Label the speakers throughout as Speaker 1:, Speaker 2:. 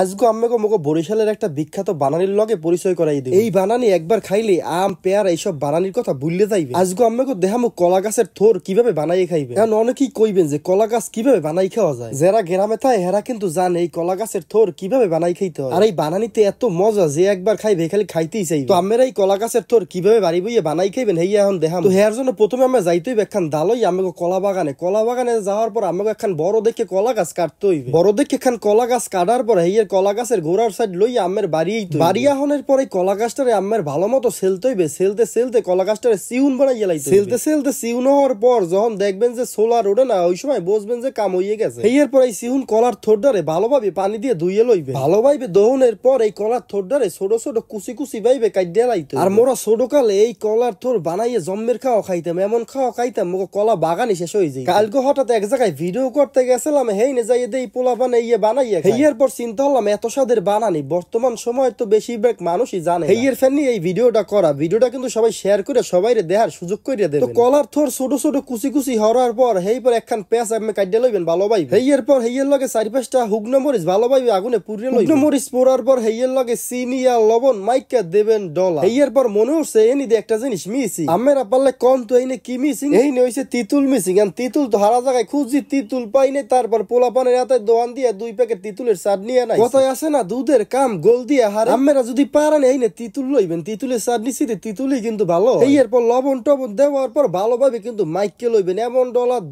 Speaker 1: আজকে আমাকে মোগো বরিশালের একটা বিখ্যাত বানানির লগে পরিচয় করাই দিই এই বানানি একবার খাইলে আম পেয়ার এইসব বানানির কথা ভুললে যাইবে আজকে আমাকে দেহামো কলা গাছের থোর কিভাবে বানাই খাইবে কারণ অনেকেই কইবেন যে কলা গাছ কিভাবে বানাই খাওয়া যায় যারা গ্রামে থাকে হেরা কিন্তু জানে এই কলা গাছের থোর কিভাবে বানাই খাইতে হয় আর এই বানানিতে এত মজা যে একবার খাইবে খালি খাইতেই চাই তো আমের এই কলা গাছের থোর কিভাবে বাড়ি বইয়ে বানাই খাইবেন হেই এখন দেহাম তো হেয়ার জন্য প্রথমে আমরা যাইতেই একখান দালই আমাকে কলা বাগানে কলা বাগানে যাওয়ার পর আমাকে একখান বড় দেখে কলা গাছ কাটতে হইবে বড় দেখে একখান কলা গাছ কাটার পর হেয়ার কলা গাছের ঘোড়ার সাইড লইয়া আমের বাড়িয়েই তো বাড়ি আহনের পরে কলা গাছটারে আমের ভালো মতো সেলতে হইবে সেলতে সেলতে কলা গাছটারে সিউন বানাইয়া লাইতে সেলতে সেলতে সিউন হওয়ার পর যখন দেখবেন যে সোলার ওঠে না ওই সময় বসবেন যে কাম হইয়ে গেছে এর পর এই সিউন কলার থোড়ডারে ভালোভাবে পানি দিয়ে ধুইয়ে লইবে ভালোভাবে দহনের পর এই কলার থোড়ডারে ছোট ছোট কুচি কুচি বাইবে কাটিয়ে লাইতো আর মোরা ছোট কালে এই কলার থোর বানাইয়ে জম্মের খাওয়া খাইতাম এমন খাওয়া খাইতাম মোকে কলা বাগানই শেষ হয়ে যায় কালকে হঠাৎ এক জায়গায় ভিডিও করতে গেছিলাম হেই নে যাইয়ে দেই পোলা বানাইয়ে বানাইয়ে হেইয়ের পর চিন্তা বললাম এত সাদের বানানি বর্তমান সময় তো বেশিরভাগ মানুষই জানে এই ফ্যান নিয়ে এই ভিডিওটা করা ভিডিওটা কিন্তু সবাই শেয়ার করে সবাই দেহার সুযোগ করে দেবে কলার থর ছোট ছোট কুচি কুচি হওয়ার পর হেই পর একখান পেঁয়াজ আপনি কাটিয়ে লইবেন ভালো ভাই এর পর হেইয়ের লগে চারি পাঁচটা হুগনো মরিচ ভালো ভাই আগুনে পুড়িয়ে লই মরিচ পোড়ার পর হেইয়ের লগে চিনি আর লবণ মাইকা দেবেন ডলা এর পর মনে হচ্ছে এনি দিয়ে একটা জিনিস মিসি আমেরা পারলে কম তো এইনে কি মিসিং এই নে হইছে তিতুল মিসিং এন তিতুল তো হারা জায়গায় খুঁজছি তিতুল পাইনে তারপর পোলা পানের হাতে দোয়ান দিয়ে দুই প্যাকেট তিতুলের চাটনি আনাই আছে না দুধের কাম গোল দিয়ে হারে যদি পারেন এই না তিতুল লইবেন তিতুলের চাপ তিতুলই কিন্তু ভালো এই এরপর লবণ টবণ দেওয়ার পর ভালোভাবে কিন্তু মাইককে লইবেন এমন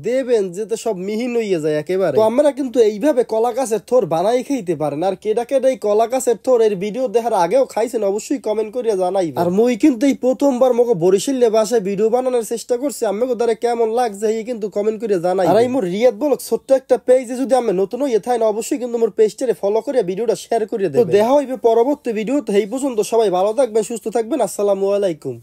Speaker 1: দেবেন সব মিহিন যায় একেবারে তো আমরা কিন্তু এইভাবে কলা গাছের থোর বানাই খাইতে পারেন আর কেডা কেডা এই কলা গাছের থোর এর ভিডিও দেখার আগেও খাইছেন অবশ্যই কমেন্ট করিয়া জানাই আর মুই কিন্তু এই প্রথমবার মোকে বরিশালে বাসায় ভিডিও বানানোর চেষ্টা করছি আমাকে দ্বারা কেমন লাগছে এই কিন্তু কমেন্ট করিয়া জানাই আর এই মোর রিয়াদ বলক ছোট্ট একটা পেজে যদি আমি নতুন থাই না অবশ্যই কিন্তু মোর পেজটারে ফলো করে করে ভিডিওটা শেয়ার করে দেবে তো দেখা হইবে পরবর্তী ভিডিও তো এই পর্যন্ত সবাই ভালো থাকবেন সুস্থ থাকবেন আসসালামু আলাইকুম